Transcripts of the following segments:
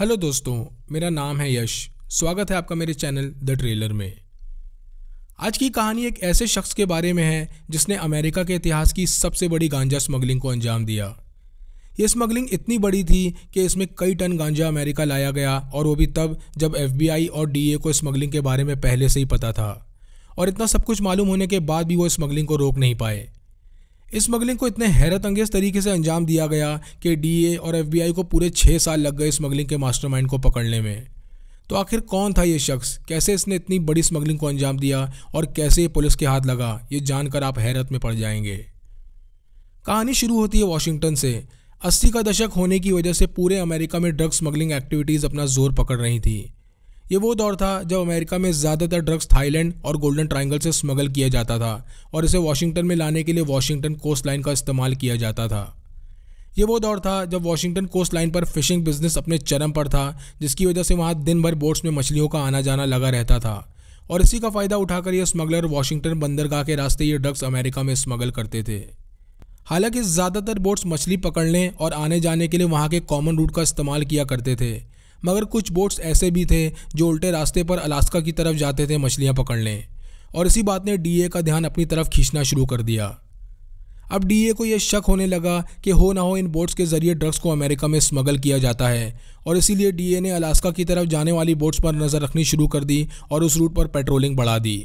hello दोस्तों मेरा नाम है यश स्वागत है आपका मेरे चैनल द ट्रेलर में आज की कहानी एक ऐसे शख्स के बारे में है जिसने अमेरिका के इतिहास की सबसे बड़ी गांजा स्मगलिंग को अंजाम दिया ये स्मगलिंग इतनी बड़ी थी कि इसमें कई टन गांजा अमेरिका लाया गया और वो भी तब जब एफबीआई और डीए को स्मगलिंग के बारे में पहले से ही पता था और इतना सब कुछ मालूम होने के बाद भी वो स्मगलिंग को रोक नहीं पाए इस स्मगलिंग को इतने हैरत अंगेज तरीके से अंजाम दिया गया कि डीए और एफबीआई को पूरे छः साल लग गए स्मगलिंग के मास्टरमाइंड को पकड़ने में तो आखिर कौन था ये शख्स कैसे इसने इतनी बड़ी स्मगलिंग को अंजाम दिया और कैसे ये पुलिस के हाथ लगा ये जानकर आप हैरत में पड़ जाएंगे कहानी शुरू होती है वॉशिंगटन से अस्सी का दशक होने की वजह से पूरे अमेरिका में ड्रग स्मगलिंग एक्टिविटीज़ अपना जोर पकड़ रही थी ये वो दौर था जब अमेरिका में ज़्यादातर ड्रग्स थाईलैंड और गोल्डन ट्राइंगल से स्मगल किया जाता था और इसे वाशिंगटन में लाने के लिए वाशिंगटन कोस्ट लाइन का इस्तेमाल किया जाता था ये वो दौर था जब वाशिंगटन कोस्ट लाइन पर फिशिंग बिजनेस अपने चरम पर था जिसकी वजह से वहाँ दिन भर बोट्स में मछलियों का आना जाना लगा रहता था और इसी का फ़ायदा उठाकर ये स्मगलर वाशिंगटन बंदरगाह के रास्ते ये ड्रग्स अमेरिका में स्मगल करते थे हालांकि ज़्यादातर बोट्स मछली पकड़ने और आने जाने के लिए वहाँ के कॉमन रूट का इस्तेमाल किया करते थे मगर कुछ बोट्स ऐसे भी थे जो उल्टे रास्ते पर अलास्का की तरफ जाते थे मछलियाँ पकड़ने और इसी बात ने डीए का ध्यान अपनी तरफ खींचना शुरू कर दिया अब डीए को यह शक होने लगा कि हो ना हो इन बोट्स के जरिए ड्रग्स को अमेरिका में स्मगल किया जाता है और इसीलिए डीए ने अलास्का की तरफ जाने वाली बोट्स पर नज़र रखनी शुरू कर दी और उस रूट पर पेट्रोलिंग बढ़ा दी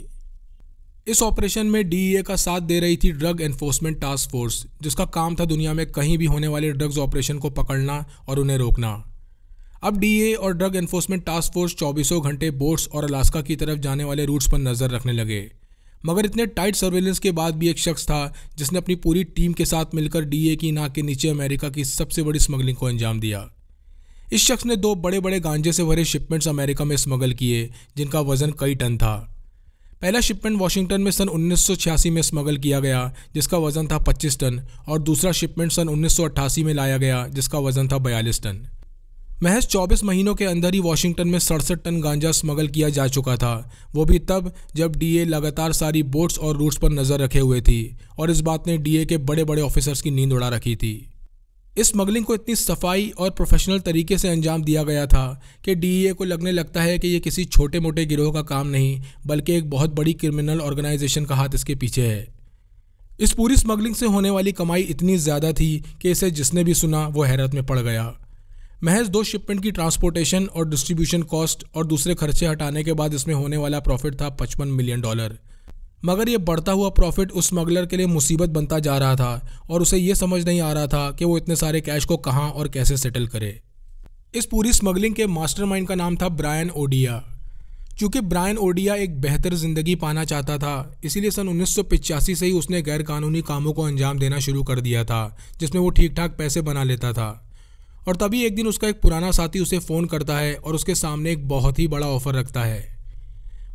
इस ऑपरेशन में डीईए का साथ दे रही थी ड्रग एनफोर्समेंट टास्क फोर्स जिसका काम था दुनिया में कहीं भी होने वाले ड्रग्स ऑपरेशन को पकड़ना और उन्हें रोकना अब डीए और ड्रग एनफोर्समेंट टास्क फोर्स चौबीसों घंटे बोट्स और अलास्का की तरफ जाने वाले रूट्स पर नजर रखने लगे मगर इतने टाइट सर्वेलेंस के बाद भी एक शख्स था जिसने अपनी पूरी टीम के साथ मिलकर डीए की नाक के नीचे अमेरिका की सबसे बड़ी स्मगलिंग को अंजाम दिया इस शख्स ने दो बड़े बड़े गांजे से भरे शिपमेंट्स अमेरिका में स्मगल किए जिनका वजन कई टन था पहला शिपमेंट वाशिंगटन में सन 1986 में स्मगल किया गया जिसका वजन था 25 टन और दूसरा शिपमेंट सन 1988 में लाया गया जिसका वजन था 42 टन महज 24 महीनों के अंदर ही वॉशिंगटन में सड़सठ टन गांजा स्मगल किया जा चुका था वो भी तब जब डीए लगातार सारी बोट्स और रूट्स पर नजर रखे हुए थी और इस बात ने डीए के बड़े बड़े ऑफिसर्स की नींद उड़ा रखी थी इस स्मगलिंग को इतनी सफाई और प्रोफेशनल तरीके से अंजाम दिया गया था कि डीईए को लगने लगता है कि ये किसी छोटे मोटे गिरोह का काम नहीं बल्कि एक बहुत बड़ी क्रिमिनल ऑर्गेनाइजेशन का हाथ इसके पीछे है इस पूरी स्मगलिंग से होने वाली कमाई इतनी ज़्यादा थी कि इसे जिसने भी सुना वो हैरत में पड़ गया महज दो शिपमेंट की ट्रांसपोर्टेशन और डिस्ट्रीब्यूशन कॉस्ट और दूसरे खर्चे हटाने के बाद इसमें होने वाला प्रॉफिट था पचपन मिलियन डॉलर मगर यह बढ़ता हुआ प्रॉफिट उस स्मगलर के लिए मुसीबत बनता जा रहा था और उसे यह समझ नहीं आ रहा था कि वो इतने सारे कैश को कहाँ और कैसे सेटल करे इस पूरी स्मगलिंग के मास्टरमाइंड का नाम था ब्रायन ओडिया चूंकि ब्रायन ओडिया एक बेहतर ज़िंदगी पाना चाहता था इसीलिए सन उन्नीस से ही उसने गैरकानूनी कामों को अंजाम देना शुरू कर दिया था जिसमें वो ठीक ठाक पैसे बना लेता था और तभी एक दिन उसका एक पुराना साथी उसे फ़ोन करता है और उसके सामने एक बहुत ही बड़ा ऑफर रखता है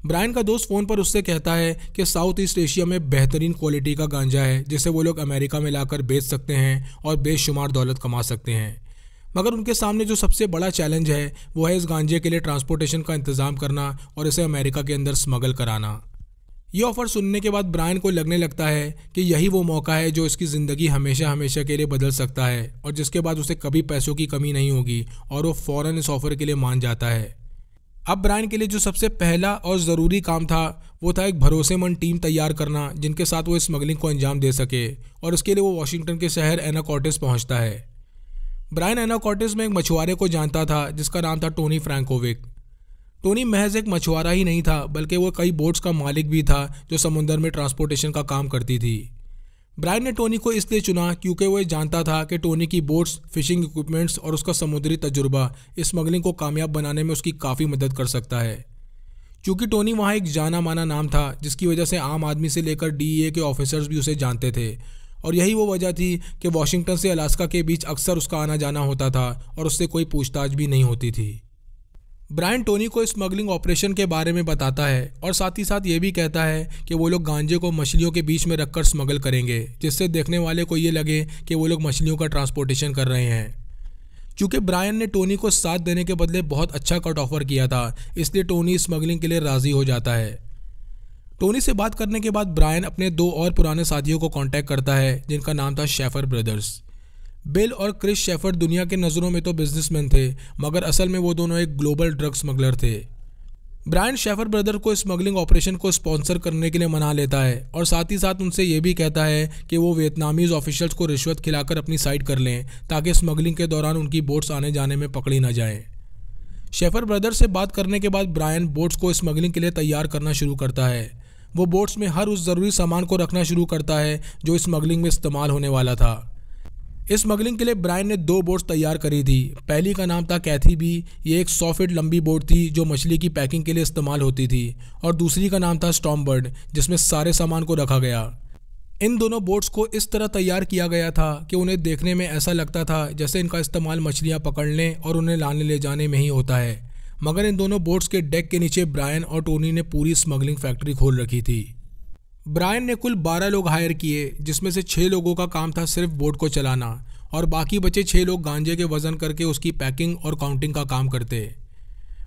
ब्रायन का दोस्त फ़ोन पर उससे कहता है कि साउथ ईस्ट एशिया में बेहतरीन क्वालिटी का गांजा है जिसे वो लोग अमेरिका में लाकर बेच सकते हैं और बेशुमार दौलत कमा सकते हैं मगर उनके सामने जो सबसे बड़ा चैलेंज है वो है इस गांजे के लिए ट्रांसपोर्टेशन का इंतज़ाम करना और इसे अमेरिका के अंदर स्मगल कराना ये ऑफ़र सुनने के बाद ब्रायन को लगने लगता है कि यही वो मौका है जो इसकी ज़िंदगी हमेशा हमेशा के लिए बदल सकता है और जिसके बाद उसे कभी पैसों की कमी नहीं होगी और वो फ़ौर इस ऑफ़र के लिए मान जाता है अब ब्रायन के लिए जो सबसे पहला और ज़रूरी काम था वो था एक भरोसेमंद टीम तैयार करना जिनके साथ वो स्मगलिंग को अंजाम दे सके और उसके लिए वो वाशिंगटन के शहर एनाकॉटिस पहुँचता है ब्रायन एनाकॉटिस में एक मछुआरे को जानता था जिसका नाम था टोनी फ्रैंकोविक टोनी महज एक मछुआरा ही नहीं था बल्कि वह कई बोट्स का मालिक भी था जो समुंदर में ट्रांसपोर्टेशन का काम करती थी ब्रायन ने टोनी को इसलिए चुना क्योंकि वह जानता था कि टोनी की बोट्स फिशिंग इक्विपमेंट्स और उसका समुद्री तजुर्बा स्मगलिंग को कामयाब बनाने में उसकी काफ़ी मदद कर सकता है क्योंकि टोनी वहाँ एक जाना माना नाम था जिसकी वजह से आम आदमी से लेकर डीईए e के ऑफिसर्स भी उसे जानते थे और यही वो वजह थी कि वॉशिंगटन से अलास्का के बीच अक्सर उसका आना जाना होता था और उससे कोई पूछताछ भी नहीं होती थी ब्रायन टोनी को स्मगलिंग ऑपरेशन के बारे में बताता है और साथ ही साथ ये भी कहता है कि वो लोग गांजे को मछलियों के बीच में रखकर स्मगल करेंगे जिससे देखने वाले को ये लगे कि वो लोग मछलियों का ट्रांसपोर्टेशन कर रहे हैं क्योंकि ब्रायन ने टोनी को साथ देने के बदले बहुत अच्छा कट ऑफर किया था इसलिए टोनी स्मगलिंग के लिए राज़ी हो जाता है टोनी से बात करने के बाद ब्रायन अपने दो और पुराने साथियों को कांटेक्ट करता है जिनका नाम था शेफर ब्रदर्स बिल और क्रिस शेफर्ड दुनिया के नज़रों में तो बिजनेसमैन थे मगर असल में वो दोनों एक ग्लोबल ड्रग स्मगलर थे ब्रायन शेफर ब्रदर को स्मगलिंग ऑपरेशन को स्पॉन्सर करने के लिए मना लेता है और साथ ही साथ उनसे ये भी कहता है कि वो वियतनामीज ऑफिशियल्स को रिश्वत खिलाकर अपनी साइड कर लें ताकि स्मगलिंग के दौरान उनकी बोट्स आने जाने में पकड़ी ना जाए शेफर ब्रदर से बात करने के बाद ब्रायन बोट्स को स्मगलिंग के लिए तैयार करना शुरू करता है वो बोट्स में हर उस ज़रूरी सामान को रखना शुरू करता है जो स्मगलिंग में इस्तेमाल होने वाला था इस स्मगलिंग के लिए ब्रायन ने दो बोट्स तैयार करी थी पहली का नाम था कैथी बी ये एक सौ फीट लंबी बोट थी जो मछली की पैकिंग के लिए इस्तेमाल होती थी और दूसरी का नाम था स्टॉम्बर्ड जिसमें सारे सामान को रखा गया इन दोनों बोट्स को इस तरह तैयार किया गया था कि उन्हें देखने में ऐसा लगता था जैसे इनका इस्तेमाल मछलियाँ पकड़ने और उन्हें लाने ले जाने में ही होता है मगर इन दोनों बोट्स के डेक के नीचे ब्रायन और टोनी ने पूरी स्मगलिंग फैक्ट्री खोल रखी थी ब्रायन ने कुल 12 लोग हायर किए जिसमें से छः लोगों का काम था सिर्फ बोट को चलाना और बाकी बचे छः लोग गांजे के वज़न करके उसकी पैकिंग और काउंटिंग का काम करते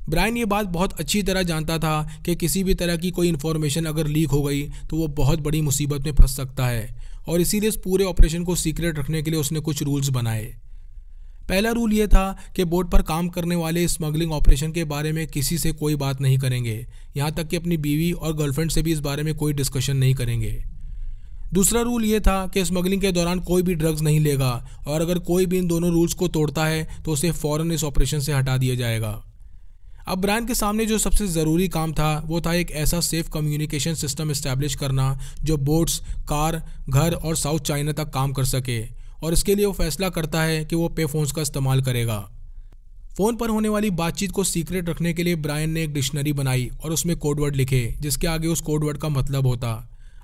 ब्रायन ये बात बहुत अच्छी तरह जानता था कि किसी भी तरह की कोई इन्फॉर्मेशन अगर लीक हो गई तो वो बहुत बड़ी मुसीबत में फंस सकता है और इसीलिए इस पूरे ऑपरेशन को सीक्रेट रखने के लिए उसने कुछ रूल्स बनाए पहला रूल ये था कि बोट पर काम करने वाले स्मगलिंग ऑपरेशन के बारे में किसी से कोई बात नहीं करेंगे यहाँ तक कि अपनी बीवी और गर्लफ्रेंड से भी इस बारे में कोई डिस्कशन नहीं करेंगे दूसरा रूल ये था कि स्मगलिंग के दौरान कोई भी ड्रग्स नहीं लेगा और अगर कोई भी इन दोनों रूल्स को तोड़ता है तो उसे फ़ौरन इस ऑपरेशन से हटा दिया जाएगा अब ब्रांड के सामने जो सबसे ज़रूरी काम था वो था एक ऐसा सेफ कम्युनिकेशन सिस्टम इस्टेब्लिश करना जो बोट्स कार घर और साउथ चाइना तक काम कर सके और इसके लिए वो फैसला करता है कि वो पे फोन्स का इस्तेमाल करेगा फ़ोन पर होने वाली बातचीत को सीक्रेट रखने के लिए ब्रायन ने एक डिक्शनरी बनाई और उसमें कोडवर्ड लिखे जिसके आगे उस कोडवर्ड का मतलब होता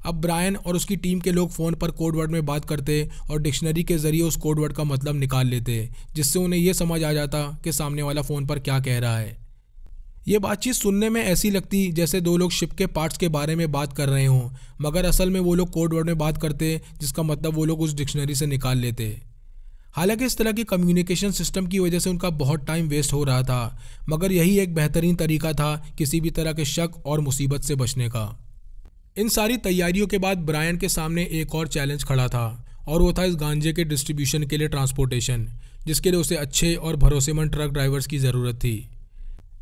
अब ब्रायन और उसकी टीम के लोग फ़ोन पर कोडवर्ड में बात करते और डिक्शनरी के ज़रिए उस कोडवर्ड का मतलब निकाल लेते जिससे उन्हें यह समझ आ जाता कि सामने वाला फ़ोन पर क्या कह रहा है ये बातचीत सुनने में ऐसी लगती जैसे दो लोग शिप के पार्ट्स के बारे में बात कर रहे हों मगर असल में वो लोग कोड वर्ड में बात करते जिसका मतलब वो लोग उस डिक्शनरी से निकाल लेते हालांकि इस तरह की कम्युनिकेशन सिस्टम की वजह से उनका बहुत टाइम वेस्ट हो रहा था मगर यही एक बेहतरीन तरीका था किसी भी तरह के शक और मुसीबत से बचने का इन सारी तैयारियों के बाद ब्रायन के सामने एक और चैलेंज खड़ा था और वो था इस गांजे के डिस्ट्रीब्यूशन के लिए ट्रांसपोर्टेशन जिसके लिए उसे अच्छे और भरोसेमंद ट्रक ड्राइवर्स की ज़रूरत थी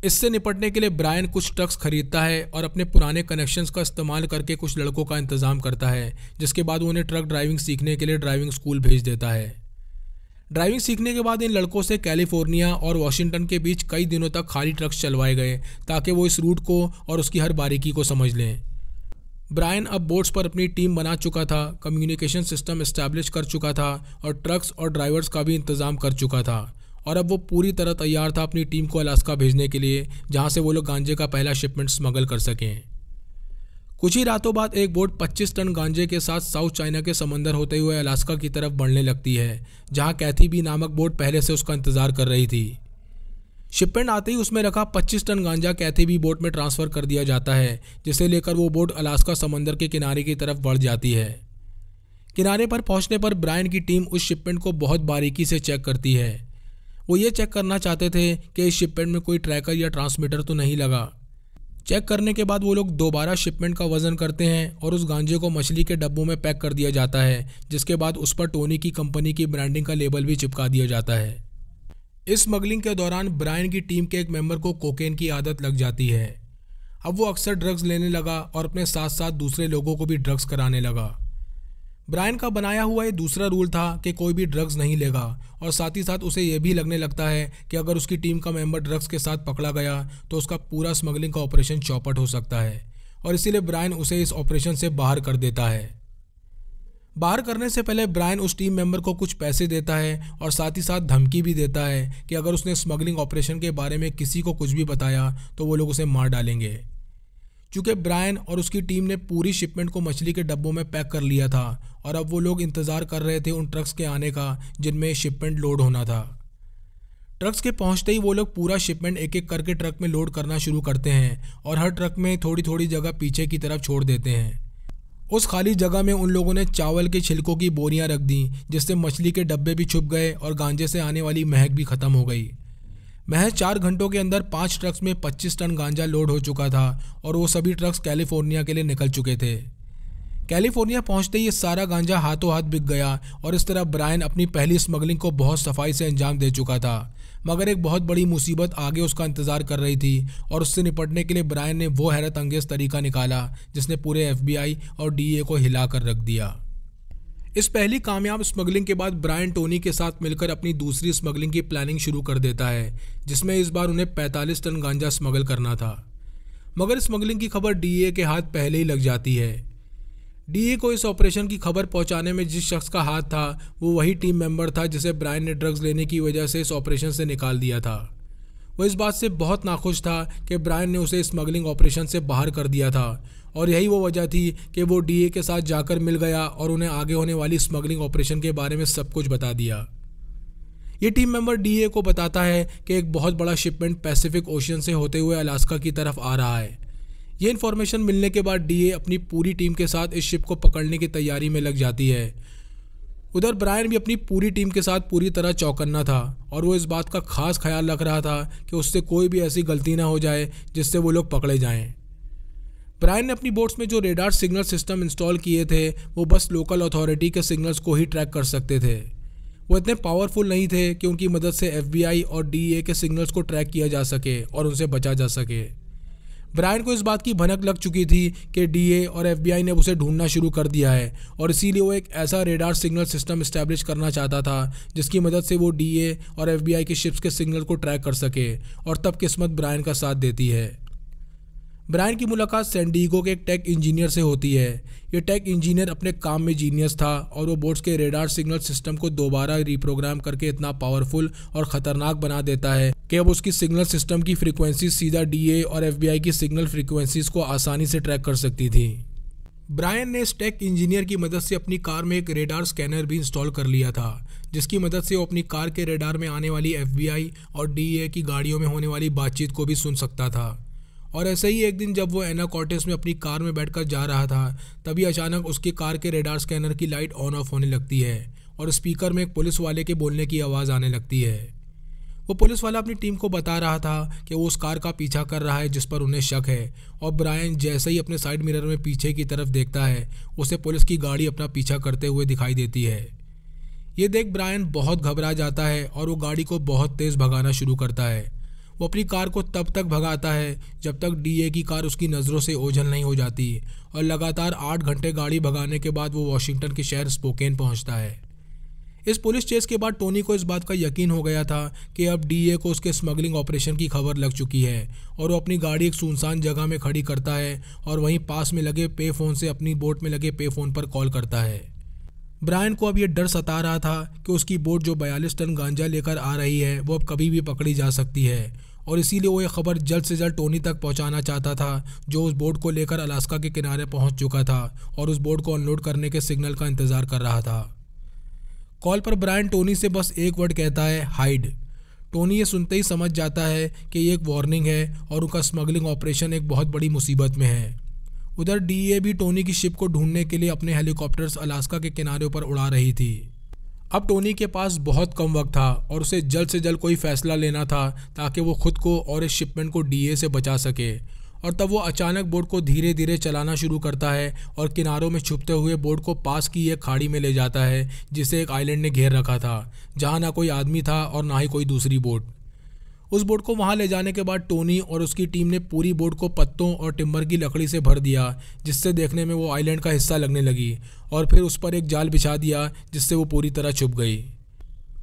इससे निपटने के लिए ब्रायन कुछ ट्रक्स खरीदता है और अपने पुराने कनेक्शंस का इस्तेमाल करके कुछ लड़कों का इंतजाम करता है जिसके बाद उन्हें ट्रक ड्राइविंग सीखने के लिए ड्राइविंग स्कूल भेज देता है ड्राइविंग सीखने के बाद इन लड़कों से कैलिफोर्निया और वाशिंगटन के बीच कई दिनों तक खाली ट्रक्स चलवाए गए ताकि वो इस रूट को और उसकी हर बारीकी को समझ लें ब्रायन अब बोट्स पर अपनी टीम बना चुका था कम्युनिकेशन सिस्टम इस्टेब्लिश कर चुका था और ट्रक्स और ड्राइवर्स का भी इंतज़ाम कर चुका था और अब वो पूरी तरह तैयार था अपनी टीम को अलास्का भेजने के लिए जहाँ से वो लोग गांजे का पहला शिपमेंट स्मगल कर सकें कुछ ही रातों बाद एक बोट 25 टन गांजे के साथ साउथ चाइना के समंदर होते हुए अलास्का की तरफ बढ़ने लगती है जहां कैथी भी नामक बोट पहले से उसका इंतजार कर रही थी शिपमेंट आते ही उसमें रखा 25 टन गांजा कैथी भी बोट में ट्रांसफर कर दिया जाता है जिसे लेकर वो बोट अलास्का समंदर के किनारे की तरफ बढ़ जाती है किनारे पर पहुंचने पर ब्रायन की टीम उस शिपमेंट को बहुत बारीकी से चेक करती है वो ये चेक करना चाहते थे कि इस शिपमेंट में कोई ट्रैकर या ट्रांसमीटर तो नहीं लगा चेक करने के बाद वो लोग दोबारा शिपमेंट का वज़न करते हैं और उस गांजे को मछली के डब्बों में पैक कर दिया जाता है जिसके बाद उस पर टोनी की कंपनी की ब्रांडिंग का लेबल भी चिपका दिया जाता है इस स्मगलिंग के दौरान ब्रायन की टीम के एक मेंबर को कोकेन की आदत लग जाती है अब वो अक्सर ड्रग्स लेने लगा और अपने साथ साथ दूसरे लोगों को भी ड्रग्स कराने लगा ब्रायन का बनाया हुआ ये दूसरा रूल था कि कोई भी ड्रग्स नहीं लेगा और साथ ही साथ उसे यह भी लगने लगता है कि अगर उसकी टीम का मेंबर ड्रग्स के साथ पकड़ा गया तो उसका पूरा स्मगलिंग का ऑपरेशन चौपट हो सकता है और इसीलिए ब्रायन उसे इस ऑपरेशन से बाहर कर देता है बाहर करने से पहले ब्रायन उस टीम मेंबर को कुछ पैसे देता है और साथ ही साथ धमकी भी देता है कि अगर उसने स्मगलिंग ऑपरेशन के बारे में किसी को कुछ भी बताया तो वो लोग उसे मार डालेंगे क्योंकि ब्रायन और उसकी टीम ने पूरी शिपमेंट को मछली के डब्बों में पैक कर लिया था और अब वो लोग इंतज़ार कर रहे थे उन ट्रक्स के आने का जिनमें शिपमेंट लोड होना था ट्रक्स के पहुंचते ही वो लोग पूरा शिपमेंट एक एक करके ट्रक में लोड करना शुरू करते हैं और हर ट्रक में थोड़ी थोड़ी जगह पीछे की तरफ छोड़ देते हैं उस खाली जगह में उन लोगों ने चावल के छिलकों की बोरियां रख दी जिससे मछली के डब्बे भी छुप गए और गांजे से आने वाली महक भी ख़त्म हो गई महज चार घंटों के अंदर पाँच ट्रक्स में 25 टन गांजा लोड हो चुका था और वो सभी ट्रक्स कैलिफोर्निया के लिए निकल चुके थे कैलिफोर्निया पहुंचते ही सारा गांजा हाथों हाथ बिक गया और इस तरह ब्रायन अपनी पहली स्मगलिंग को बहुत सफाई से अंजाम दे चुका था मगर एक बहुत बड़ी मुसीबत आगे उसका इंतजार कर रही थी और उससे निपटने के लिए ब्रायन ने वो हैरत अंगेज तरीका निकाला जिसने पूरे एफ और डी को हिला कर रख दिया इस पहली कामयाब स्मगलिंग के बाद ब्रायन टोनी के साथ मिलकर अपनी दूसरी स्मगलिंग की प्लानिंग शुरू कर देता है जिसमें इस बार उन्हें 45 टन गांजा स्मगल करना था मगर स्मगलिंग की खबर डीए के हाथ पहले ही लग जाती है डीए को इस ऑपरेशन की खबर पहुंचाने में जिस शख्स का हाथ था वो वही टीम मेंबर था जिसे ब्रायन ने ड्रग्स लेने की वजह से इस ऑपरेशन से निकाल दिया था वह इस बात से बहुत नाखुश था कि ब्रायन ने उसे स्मगलिंग ऑपरेशन से बाहर कर दिया था और यही वो वजह थी कि वो डीए के साथ जाकर मिल गया और उन्हें आगे होने वाली स्मगलिंग ऑपरेशन के बारे में सब कुछ बता दिया ये टीम मेंबर डीए को बताता है कि एक बहुत बड़ा शिपमेंट पैसिफिक ओशियन से होते हुए अलास्का की तरफ आ रहा है ये इन्फॉर्मेशन मिलने के बाद डीए अपनी पूरी टीम के साथ इस शिप को पकड़ने की तैयारी में लग जाती है उधर ब्रायन भी अपनी पूरी टीम के साथ पूरी तरह चौकन्ना था और वो इस बात का खास ख्याल रख रहा था कि उससे कोई भी ऐसी गलती ना हो जाए जिससे वो लोग पकड़े जाएं ब्रायन ने अपनी बोट्स में जो रेडार सिग्नल सिस्टम इंस्टॉल किए थे वो बस लोकल अथॉरिटी के सिग्नल्स को ही ट्रैक कर सकते थे वो इतने पावरफुल नहीं थे कि उनकी मदद से एफ और डी के सिग्नल्स को ट्रैक किया जा सके और उनसे बचा जा सके ब्रायन को इस बात की भनक लग चुकी थी कि डीए और एफबीआई ने उसे ढूंढना शुरू कर दिया है और इसीलिए वो एक ऐसा रेडार सिग्नल सिस्टम इस्टेब्लिश करना चाहता था जिसकी मदद से वो डीए और एफबीआई की शिप्स के सिग्नल को ट्रैक कर सके और तब किस्मत ब्रायन का साथ देती है ब्रायन की मुलाकात सैंडीगो के एक टेक इंजीनियर से होती है ये टेक इंजीनियर अपने काम में जीनियस था और वो बोट्स के रेडार सिग्नल सिस्टम को दोबारा रिप्रोग्राम करके इतना पावरफुल और खतरनाक बना देता है कि अब उसकी सिग्नल सिस्टम की फ्रीक्वेंसी सीधा डीए और एफबीआई की सिग्नल फ्रीक्वेंसीज को आसानी से ट्रैक कर सकती थी ब्रायन ने इस टेक इंजीनियर की मदद से अपनी कार में एक रेडार स्कैनर भी इंस्टॉल कर लिया था जिसकी मदद से वो अपनी कार के रेडार में आने वाली एफबीआई और डीए की गाड़ियों में होने वाली बातचीत को भी सुन सकता था और ऐसे ही एक दिन जब वो एना कॉटेस में अपनी कार में बैठकर जा रहा था तभी अचानक उसकी कार के रेडार स्कैनर की लाइट ऑन ऑफ होने लगती है और स्पीकर में एक पुलिस वाले के बोलने की आवाज़ आने लगती है वो पुलिस वाला अपनी टीम को बता रहा था कि वो उस कार का पीछा कर रहा है जिस पर उन्हें शक है और ब्रायन जैसे ही अपने साइड मिरर में पीछे की तरफ देखता है उसे पुलिस की गाड़ी अपना पीछा करते हुए दिखाई देती है ये देख ब्रायन बहुत घबरा जाता है और वो गाड़ी को बहुत तेज़ भगाना शुरू करता है वो अपनी कार को तब तक भगाता है जब तक डीए की कार उसकी नज़रों से ओझल नहीं हो जाती और लगातार आठ घंटे गाड़ी भगाने के बाद वो वॉशिंगटन के शहर स्पोकेन पहुंचता है इस पुलिस चेस के बाद टोनी को इस बात का यकीन हो गया था कि अब डीए को उसके स्मगलिंग ऑपरेशन की खबर लग चुकी है और वो अपनी गाड़ी एक सुनसान जगह में खड़ी करता है और वहीं पास में लगे पे फ़ोन से अपनी बोट में लगे पे फ़ोन पर कॉल करता है ब्रायन को अब यह डर सता रहा था कि उसकी बोट जो बयालीस टन गांजा लेकर आ रही है वो अब कभी भी पकड़ी जा सकती है और इसीलिए वो ये खबर जल्द से जल्द टोनी तक पहुंचाना चाहता था जो उस बोट को लेकर अलास्का के किनारे पहुंच चुका था और उस बोट को अनलोड करने के सिग्नल का इंतज़ार कर रहा था कॉल पर ब्रायन टोनी से बस एक वर्ड कहता है हाइड टोनी ये सुनते ही समझ जाता है कि ये एक वार्निंग है और उनका स्मगलिंग ऑपरेशन एक बहुत बड़ी मुसीबत में है उधर डी भी टोनी की शिप को ढूंढने के लिए अपने हेलीकॉप्टर्स अलास्का के किनारे पर उड़ा रही थी अब टोनी के पास बहुत कम वक्त था और उसे जल्द से जल्द कोई फैसला लेना था ताकि वो खुद को और इस शिपमेंट को डीए से बचा सके और तब वो अचानक बोट को धीरे धीरे चलाना शुरू करता है और किनारों में छुपते हुए बोट को पास की एक खाड़ी में ले जाता है जिसे एक आइलैंड ने घेर रखा था जहाँ ना कोई आदमी था और ना ही कोई दूसरी बोट उस बोट को वहां ले जाने के बाद टोनी और उसकी टीम ने पूरी बोट को पत्तों और टिम्बर की लकड़ी से भर दिया जिससे देखने में वो आइलैंड का हिस्सा लगने लगी और फिर उस पर एक जाल बिछा दिया जिससे वो पूरी तरह छुप गई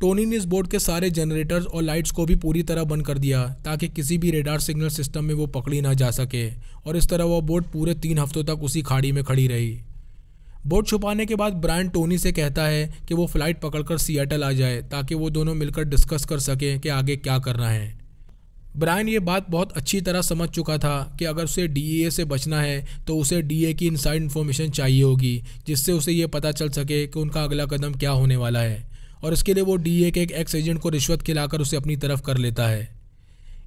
टोनी ने इस बोट के सारे जनरेटर्स और लाइट्स को भी पूरी तरह बंद कर दिया ताकि किसी भी रेडार सिग्नल सिस्टम में वो पकड़ी ना जा सके और इस तरह वह बोट पूरे तीन हफ्तों तक उसी खाड़ी में खड़ी रही बोट छुपाने के बाद ब्रायन टोनी से कहता है कि वो फ्लाइट पकड़कर सियाटल आ जाए ताकि वो दोनों मिलकर डिस्कस कर सकें कि आगे क्या करना है ब्रायन ये बात बहुत अच्छी तरह समझ चुका था कि अगर उसे डी से बचना है तो उसे डी की इनसाइड इन्फॉर्मेशन चाहिए होगी जिससे उसे ये पता चल सके कि उनका अगला कदम क्या होने वाला है और इसके लिए वो डी के एक एक्स एजेंट को रिश्वत खिलाकर उसे अपनी तरफ कर लेता है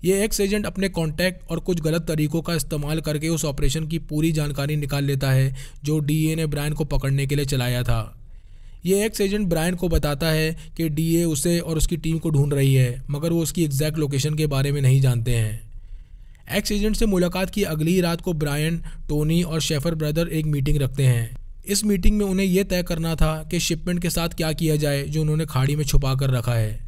ये एक्स एजेंट अपने कॉन्टैक्ट और कुछ गलत तरीकों का इस्तेमाल करके उस ऑपरेशन की पूरी जानकारी निकाल लेता है जो डी ने ब्रायन को पकड़ने के लिए चलाया था ये एक्स एजेंट ब्रायन को बताता है कि डी उसे और उसकी टीम को ढूंढ रही है मगर वो उसकी एग्जैक्ट लोकेशन के बारे में नहीं जानते हैं एक्स एजेंट से मुलाकात की अगली रात को ब्रायन टोनी और शेफर ब्रदर एक मीटिंग रखते हैं इस मीटिंग में उन्हें यह तय करना था कि शिपमेंट के साथ क्या किया जाए जो उन्होंने खाड़ी में छुपा कर रखा है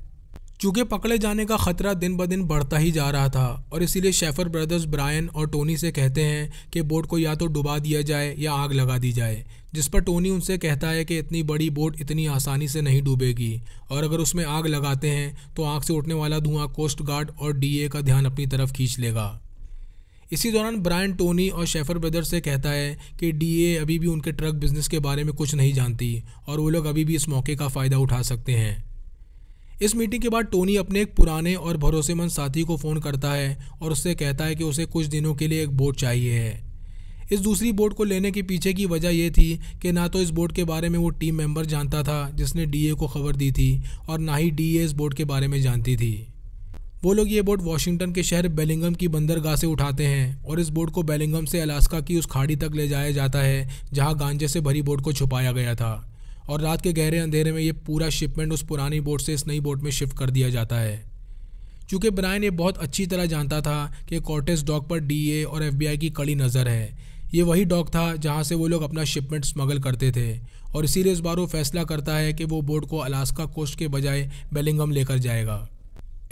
चूंकि पकड़े जाने का खतरा दिन ब दिन बढ़ता ही जा रहा था और इसीलिए शेफर ब्रदर्स ब्रायन और टोनी से कहते हैं कि बोट को या तो डुबा दिया जाए या आग लगा दी जाए जिस पर टोनी उनसे कहता है कि इतनी बड़ी बोट इतनी आसानी से नहीं डूबेगी और अगर उसमें आग लगाते हैं तो आग से उठने वाला धुआं कोस्ट गार्ड और डी का ध्यान अपनी तरफ खींच लेगा इसी दौरान ब्रायन टोनी और शेफर ब्रदर से कहता है कि डी अभी भी उनके ट्रक बिजनेस के बारे में कुछ नहीं जानती और वो लोग अभी भी इस मौके का फ़ायदा उठा सकते हैं इस मीटिंग के बाद टोनी अपने एक पुराने और भरोसेमंद साथी को फ़ोन करता है और उससे कहता है कि उसे कुछ दिनों के लिए एक बोट चाहिए है इस दूसरी बोट को लेने के पीछे की वजह यह थी कि ना तो इस बोट के बारे में वो टीम मेंबर जानता था जिसने डीए को खबर दी थी और ना ही डीए इस बोट के बारे में जानती थी वो लोग ये बोट वाशिंगटन के शहर बेलिंगम की बंदरगाह से उठाते हैं और इस बोट को बेलिंगम से अलास्का की उस खाड़ी तक ले जाया जाता है जहाँ गांजे से भरी बोट को छुपाया गया था और रात के गहरे अंधेरे में ये पूरा शिपमेंट उस पुरानी बोट से इस नई बोट में शिफ्ट कर दिया जाता है चूँकि ब्रायन ये बहुत अच्छी तरह जानता था कि कॉर्टेस डॉक पर डी और एफ की कड़ी नज़र है ये वही डॉक था जहाँ से वो लोग अपना शिपमेंट स्मगल करते थे और इसीलिए इस बार वो फैसला करता है कि वो बोट को अलास्का कोस्ट के बजाय बेलिंगम लेकर जाएगा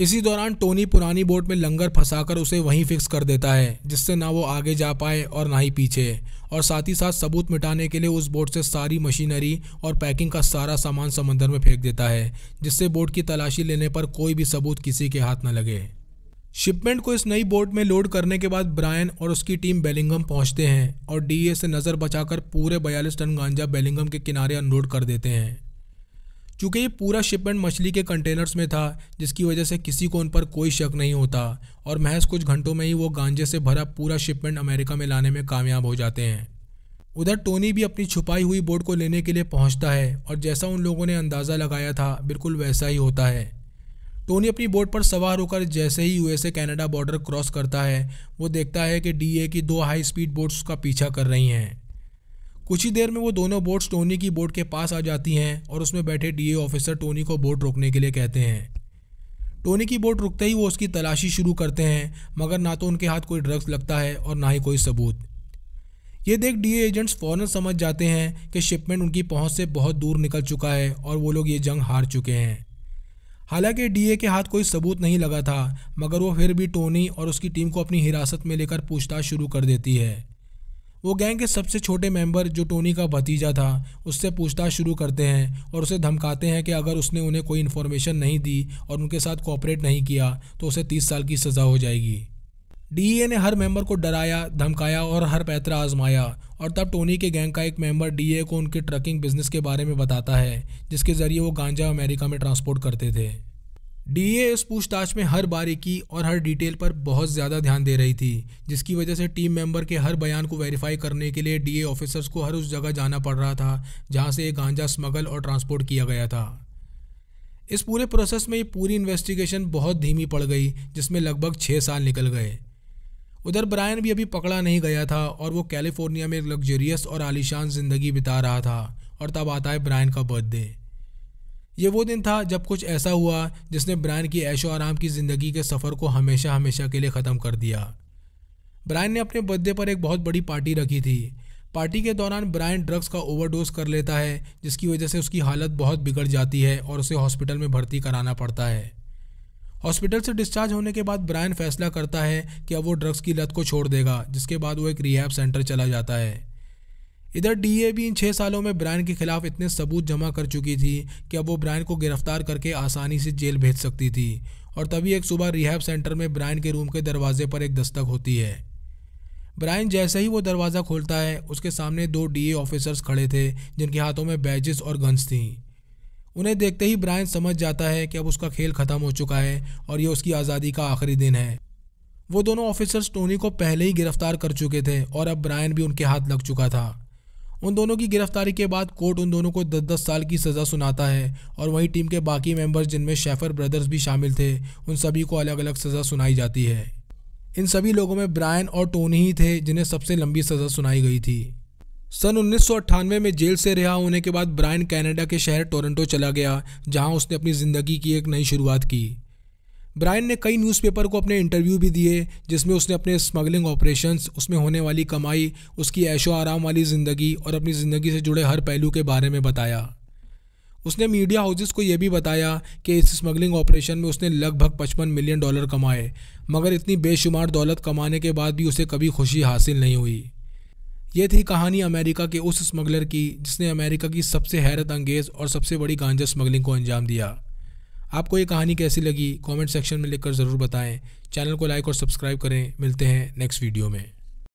इसी दौरान टोनी पुरानी बोट में लंगर फंसाकर उसे वहीं फिक्स कर देता है जिससे ना वो आगे जा पाए और ना ही पीछे और साथ ही साथ सबूत मिटाने के लिए उस बोट से सारी मशीनरी और पैकिंग का सारा सामान समंदर में फेंक देता है जिससे बोट की तलाशी लेने पर कोई भी सबूत किसी के हाथ न लगे शिपमेंट को इस नई बोट में लोड करने के बाद ब्रायन और उसकी टीम बेलिंगम पहुंचते हैं और डीए से नज़र बचाकर पूरे बयालीस टन गांजा बेलिंगम के किनारे अनलोड कर देते हैं चूँकि ये पूरा शिपमेंट मछली के कंटेनर्स में था जिसकी वजह से किसी को उन पर कोई शक नहीं होता और महज कुछ घंटों में ही वो गांजे से भरा पूरा शिपमेंट अमेरिका में लाने में कामयाब हो जाते हैं उधर टोनी भी अपनी छुपाई हुई बोट को लेने के लिए पहुंचता है और जैसा उन लोगों ने अंदाज़ा लगाया था बिल्कुल वैसा ही होता है टोनी अपनी बोट पर सवार होकर जैसे ही यूएसए कनाडा बॉर्डर क्रॉस करता है वो देखता है कि डीए की दो हाई स्पीड बोट्स का पीछा कर रही हैं कुछ ही देर में वो दोनों बोट्स टोनी की बोट के पास आ जाती हैं और उसमें बैठे डीए ऑफिसर टोनी को बोट रोकने के लिए कहते हैं टोनी की बोट रुकते ही वो उसकी तलाशी शुरू करते हैं मगर ना तो उनके हाथ कोई ड्रग्स लगता है और ना ही कोई सबूत ये देख डीए एजेंट्स फ़ौरन समझ जाते हैं कि शिपमेंट उनकी पहुंच से बहुत दूर निकल चुका है और वो लोग ये जंग हार चुके हैं हालांकि डीए के हाथ कोई सबूत नहीं लगा था मगर वो फिर भी टोनी और उसकी टीम को अपनी हिरासत में लेकर पूछताछ शुरू कर देती है वो गैंग के सबसे छोटे मेंबर जो टोनी का भतीजा था उससे पूछताछ शुरू करते हैं और उसे धमकाते हैं कि अगर उसने उन्हें कोई इन्फॉर्मेशन नहीं दी और उनके साथ कॉपरेट नहीं किया तो उसे तीस साल की सज़ा हो जाएगी डीए e ने हर मेंबर को डराया धमकाया और हर पैतरा आजमाया और तब टोनी के गैंग का एक मेंबर डीए e को उनके ट्रकिंग बिजनेस के बारे में बताता है जिसके ज़रिए वो गांजा अमेरिका में ट्रांसपोर्ट करते थे डीए इस पूछताछ में हर बारीकी और हर डिटेल पर बहुत ज़्यादा ध्यान दे रही थी जिसकी वजह से टीम मेंबर के हर बयान को वेरीफाई करने के लिए डीए ऑफिसर्स को हर उस जगह जाना पड़ रहा था जहां से गांजा स्मगल और ट्रांसपोर्ट किया गया था इस पूरे प्रोसेस में ये पूरी इन्वेस्टिगेशन बहुत धीमी पड़ गई जिसमें लगभग छः साल निकल गए उधर ब्रायन भी अभी पकड़ा नहीं गया था और वो कैलिफोर्निया में एक लग्जरियस और आलिशान ज़िंदगी बिता रहा था और तब आता है ब्रायन का बर्थडे ये वो दिन था जब कुछ ऐसा हुआ जिसने ब्रायन की ऐशो आराम की ज़िंदगी के सफ़र को हमेशा हमेशा के लिए ख़त्म कर दिया ब्रायन ने अपने बर्थडे पर एक बहुत बड़ी पार्टी रखी थी पार्टी के दौरान ब्रायन ड्रग्स का ओवरडोज कर लेता है जिसकी वजह से उसकी हालत बहुत बिगड़ जाती है और उसे हॉस्पिटल में भर्ती कराना पड़ता है हॉस्पिटल से डिस्चार्ज होने के बाद ब्रायन फैसला करता है कि अब वो ड्रग्स की लत को छोड़ देगा जिसके बाद वो एक रिहैब सेंटर चला जाता है इधर भी इन छः सालों में ब्रायन के खिलाफ इतने सबूत जमा कर चुकी थी कि अब वो ब्रायन को गिरफ्तार करके आसानी से जेल भेज सकती थी और तभी एक सुबह रिहैब सेंटर में ब्रायन के रूम के दरवाजे पर एक दस्तक होती है ब्रायन जैसे ही वो दरवाज़ा खोलता है उसके सामने दो डीए ऑफिसर्स खड़े थे जिनके हाथों में बैजेस और गन्स थीं उन्हें देखते ही ब्रायन समझ जाता है कि अब उसका खेल ख़त्म हो चुका है और ये उसकी आज़ादी का आखिरी दिन है वो दोनों ऑफिसर्स टोनी को पहले ही गिरफ्तार कर चुके थे और अब ब्रायन भी उनके हाथ लग चुका था उन दोनों की गिरफ्तारी के बाद कोर्ट उन दोनों को दस दस साल की सज़ा सुनाता है और वहीं टीम के बाकी मेंबर्स जिनमें शेफर ब्रदर्स भी शामिल थे उन सभी को अलग अलग सज़ा सुनाई जाती है इन सभी लोगों में ब्रायन और टोनी ही थे जिन्हें सबसे लंबी सज़ा सुनाई गई थी सन उन्नीस में जेल से रिहा होने के बाद ब्रायन कनाडा के शहर टोरंटो चला गया जहां उसने अपनी ज़िंदगी की एक नई शुरुआत की ब्रायन ने कई न्यूज़पेपर को अपने इंटरव्यू भी दिए जिसमें उसने अपने स्मगलिंग ऑपरेशंस उसमें होने वाली कमाई उसकी ऐशो आराम वाली ज़िंदगी और अपनी ज़िंदगी से जुड़े हर पहलू के बारे में बताया उसने मीडिया हाउसेस को यह भी बताया कि इस स्मगलिंग ऑपरेशन में उसने लगभग पचपन मिलियन डॉलर कमाए मगर इतनी बेशुमार दौलत कमाने के बाद भी उसे कभी खुशी हासिल नहीं हुई ये थी कहानी अमेरिका के उस स्मगलर की जिसने अमेरिका की सबसे हैरत अंगेज़ और सबसे बड़ी गांजा स्मगलिंग को अंजाम दिया आपको ये कहानी कैसी लगी कमेंट सेक्शन में लिखकर ज़रूर बताएं चैनल को लाइक और सब्सक्राइब करें मिलते हैं नेक्स्ट वीडियो में